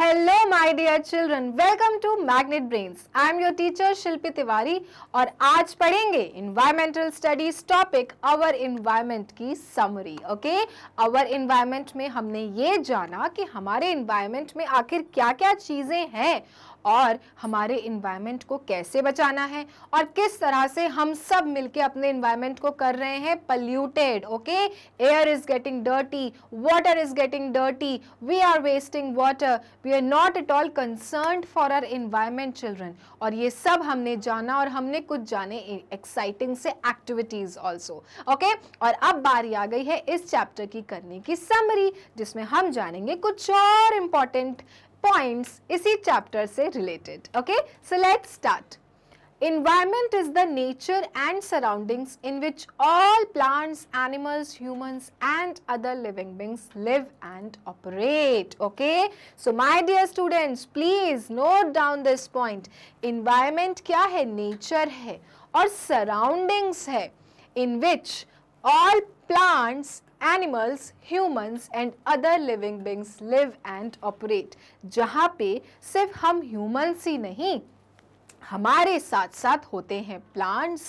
Hello my dear children welcome to Magnet Brains I am your teacher Shilpi Tiwari और आज पढ़ेंगे environmental studies topic our environment की summary okay our environment में हमने ये जाना कि हमारे इन्वायरमेंट में आखिर क्या क्या चीज़ें हैं और हमारे इन्वायरमेंट को कैसे बचाना है और किस तरह से हम सब मिलके अपने इन्वायरमेंट को कर रहे हैं polluted okay air is getting dirty water is getting dirty we are wasting water we are not at all concern for our environment children और ये सब हमने जाना और हमने कुछ जाने एक्साइटिंग से एक्टिविटीज ऑल्सो ओके और अब बारी आ गई है इस चैप्टर की करने की समरी जिसमें हम जानेंगे कुछ और इम्पॉर्टेंट पॉइंट्स इसी चैप्टर से related okay so let start environment is the nature and surroundings in which all plants animals humans and other living beings live and operate okay so my dear students please note down this point environment क्या है nature है और surroundings है इन विच All plants, animals, humans and other living beings live and operate. जहाँ पे सिर्फ हम humans ही नहीं हमारे साथ साथ होते हैं plants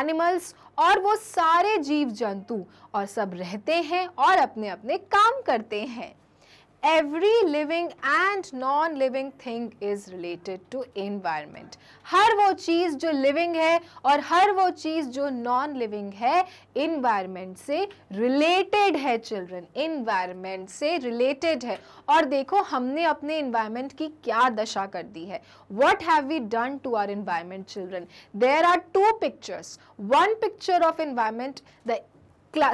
animals और वो सारे जीव जंतु और सब रहते हैं और अपने अपने काम करते हैं every living and non living thing is related to environment. हर वो चीज़ जो living है और हर वो चीज़ जो non living है environment से related है children. Environment से related है और देखो हमने अपने environment की क्या दशा कर दी है What have we done to our environment children? There are two pictures. One picture of environment, the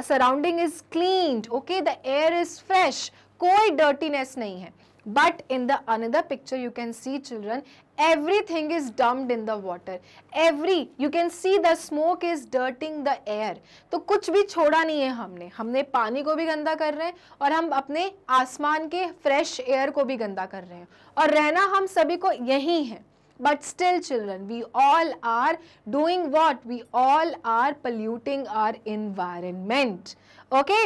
surrounding is cleaned okay the air is fresh कोई डर्टीनेस नहीं है but in the another picture you can see children everything is dumped in the water every you can see the smoke is dirting the air तो कुछ भी छोड़ा नहीं है हमने हमने पानी को भी गंदा कर रहे हैं और हम अपने आसमान के फ्रेश एयर को भी गंदा कर रहे हैं और रहना हम सभी को यही है but still children we all are doing what we all are polluting our environment okay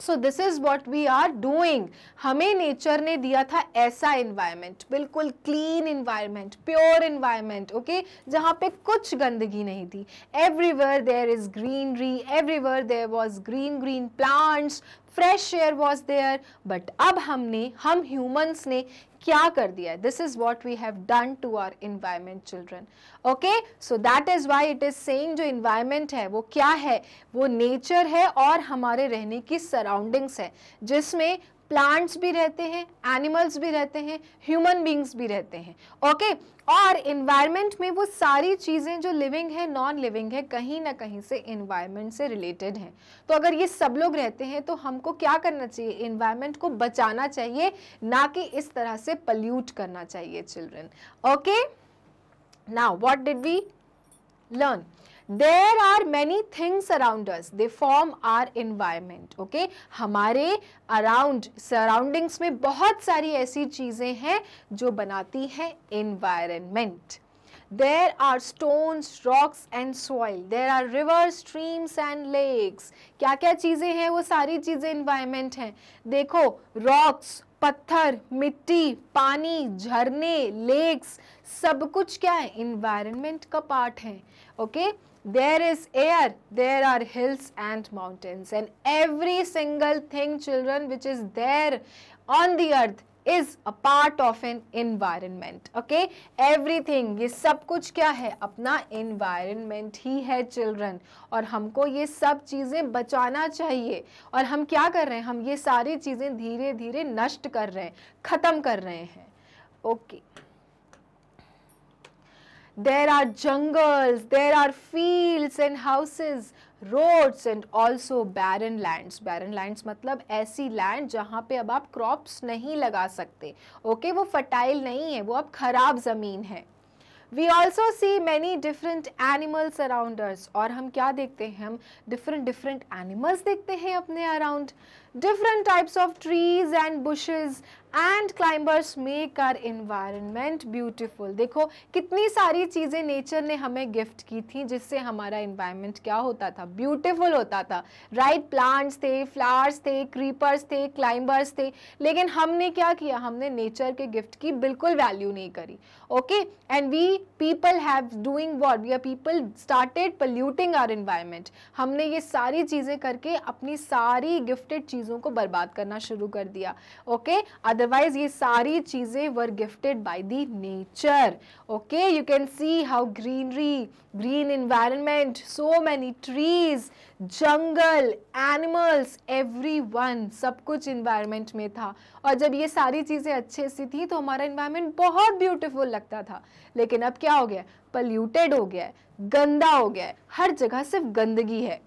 so this is what we are doing हमें नेचर ने दिया था ऐसा इन्वायरमेंट बिल्कुल clean environment pure environment okay जहाँ पे कुछ गंदगी नहीं थी everywhere there is greenery everywhere there was green green plants fresh air was there but अब हमने हम ह्यूमन्स ने क्या कर दिया है this is what we have done to our environment children okay so that is why it is same जो environment है वो क्या है वो नेचर है और हमारे रहने की सराउंडिंग्स है जिसमें प्लांट्स भी रहते हैं एनिमल्स भी रहते हैं ह्यूमन बींग्स भी रहते हैं ओके okay? और इन्वायरमेंट में वो सारी चीज़ें जो लिविंग है नॉन लिविंग है कहीं ना कहीं से इन्वायरमेंट से रिलेटेड हैं तो अगर ये सब लोग रहते हैं तो हमको क्या करना चाहिए इन्वायरमेंट को बचाना चाहिए ना कि इस तरह से पल्यूट करना चाहिए children okay now what did we learn there are many things around us they form our environment okay हमारे अराउंड सराउंडिंग्स में बहुत सारी ऐसी चीज़ें हैं जो बनाती हैं environment there are stone rocks and soil there are rivers streams and lakes क्या क्या चीज़ें हैं वो सारी चीज़ें इन्वायरमेंट हैं देखो रॉक्स पत्थर मिट्टी पानी झरने लेक्स सब कुछ क्या है इन्वायरमेंट का पार्ट है okay okay? there is air there are hills and mountains and every single thing children which is there on the earth is a part of an environment okay everything ये सब कुछ क्या है अपना environment ही है children और हमको ये सब चीज़ें बचाना चाहिए और हम क्या कर रहे हैं हम ये सारी चीज़ें धीरे धीरे नष्ट कर रहे हैं ख़त्म कर रहे हैं okay okay. There are jungles, there are fields and houses, roads and also barren lands. Barren lands मतलब ऐसी land जहाँ पे अब आप crops नहीं लगा सकते okay? वो fertile नहीं है वो अब ख़राब ज़मीन है we also see many different animal surrounders और हम क्या देखते हैं हम डिफरेंट डिफरेंट एनिमल्स देखते हैं अपने around different types of trees and bushes and climbers make our environment beautiful देखो कितनी सारी चीज़ें नेचर ने हमें गिफ्ट की थी जिससे हमारा इन्वायरमेंट क्या होता था ब्यूटिफुल होता था राइट right? प्लांट्स थे फ्लावर्स थे क्रीपर्स थे क्लाइंबर्स थे लेकिन हमने क्या किया हमने नेचर के गिफ्ट की बिल्कुल वैल्यू नहीं करी okay and we people have doing what we are people started polluting our environment हमने ये सारी चीज़ें करके अपनी सारी गिफ्टेड चीज़ों को बर्बाद करना शुरू कर दिया ओके अदरवाइज ये सारी चीज़ें were gifted by the nature okay you can see how greenery green environment so many trees जंगल एनिमल्स एवरी वन सब कुछ इन्वायरमेंट में था और जब ये सारी चीज़ें अच्छे से थी तो हमारा इन्वायरमेंट बहुत ब्यूटीफुल लगता था लेकिन अब क्या हो गया पल्यूटेड हो गया है गंदा हो गया है हर जगह सिर्फ गंदगी है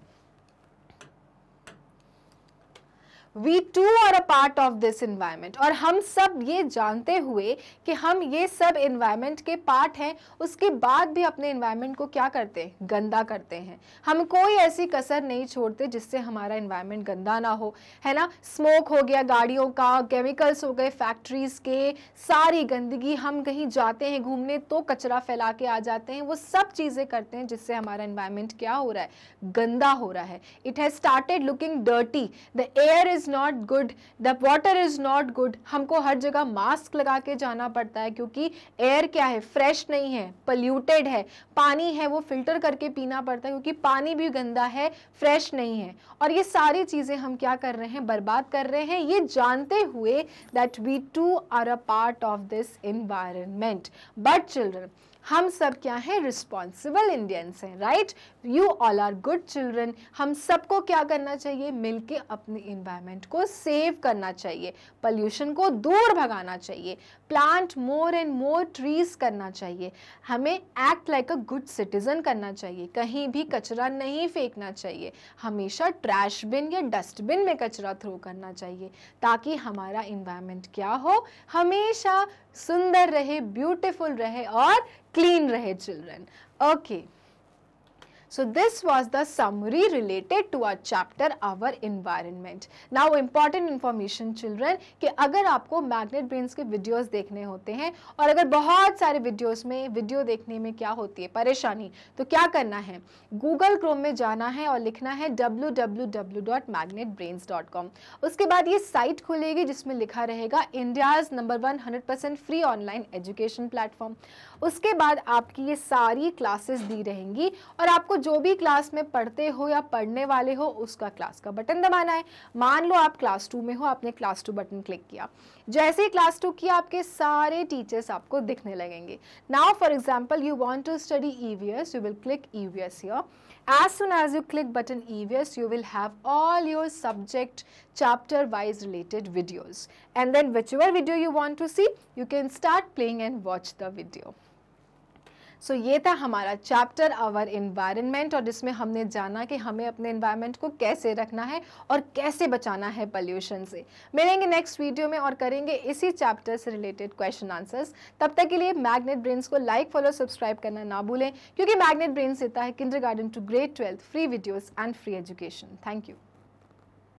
we too are a part of this environment और हम सब ये जानते हुए कि हम ये सब इन्वायरमेंट के पार्ट हैं उसके बाद भी अपने इन्वायरमेंट को क्या करते हैं गंदा करते हैं हम कोई ऐसी कसर नहीं छोड़ते जिससे हमारा इन्वायरमेंट गंदा ना हो है ना स्मोक हो गया गाड़ियों का केमिकल्स हो गए फैक्ट्रीज़ के सारी गंदगी हम कहीं जाते हैं घूमने तो कचरा फैला के आ जाते हैं वो सब चीज़ें करते हैं जिससे हमारा इन्वायरमेंट क्या हो रहा है गंदा हो रहा है it has started looking dirty the air is is not good the water is not good हमको हर जगह मास्क लगा के जाना पड़ता है क्योंकि एयर क्या है फ्रेश नहीं है पल्यूटेड है पानी है वो फिल्टर करके पीना पड़ता है क्योंकि पानी भी गंदा है फ्रेश नहीं है और ये सारी चीज़ें हम क्या कर रहे हैं बर्बाद कर रहे हैं ये जानते हुए that we too are a part of this environment but children हम सब क्या हैं रिस्पॉन्सिबल इंडियंस हैं right you all are good children हम सबको क्या करना चाहिए मिलके अपने इन्वायरमेंट को सेव करना चाहिए पल्यूशन को दूर भगाना चाहिए plant more and more trees करना चाहिए हमें act like a good citizen करना चाहिए कहीं भी कचरा नहीं फेंकना चाहिए हमेशा ट्रैश बिन या डस्टबिन में कचरा थ्रो करना चाहिए ताकि हमारा इन्वायरमेंट क्या हो हमेशा सुंदर रहे ब्यूटिफुल रहे और क्लीन रहे children okay okay. So this was the summary related to our chapter our environment. Now important information children कि अगर आपको मैग्नेट ब्रेन्स के वीडियोस देखने होते हैं और अगर बहुत सारे वीडियोस में वीडियो देखने में क्या होती है परेशानी तो क्या करना है गूगल क्रोम में जाना है और लिखना है www.magnetbrains.com उसके बाद ये साइट खुलेगी जिसमें लिखा रहेगा India's number one hundred free online education platform उसके बाद आपकी ये सारी क्लासेस दी रहेंगी और आपको जो भी क्लास में पढ़ते हो या पढ़ने वाले हो उसका क्लास का बटन दबाना है मान लो आप क्लास टू में हो आपने क्लास टू बटन क्लिक किया जैसे ही क्लास टू किया आपके सारे टीचर्स आपको दिखने लगेंगे now for example you want to study E V S you will click E V S your as soon as you click button EVS you will have all your subject chapter wise related videos and then whichever video you want to see you can start playing and watch the video. So so, ये था हमारा chapter our environment और जिसमें हमने जाना कि हमें अपने इन्वायरमेंट को कैसे रखना है और कैसे बचाना है पॉल्यूशन से मिलेंगे नेक्स्ट वीडियो में और करेंगे इसी चैप्टर से रिलेटेड क्वेश्चन आंसर्स तब तक के लिए मैग्नेट ब्रेन्स को लाइक फॉलो सब्सक्राइब करना ना भूलें क्योंकि मैग्नेट ब्रेन्स देता है kinder to grade twelfth free videos and free education thank you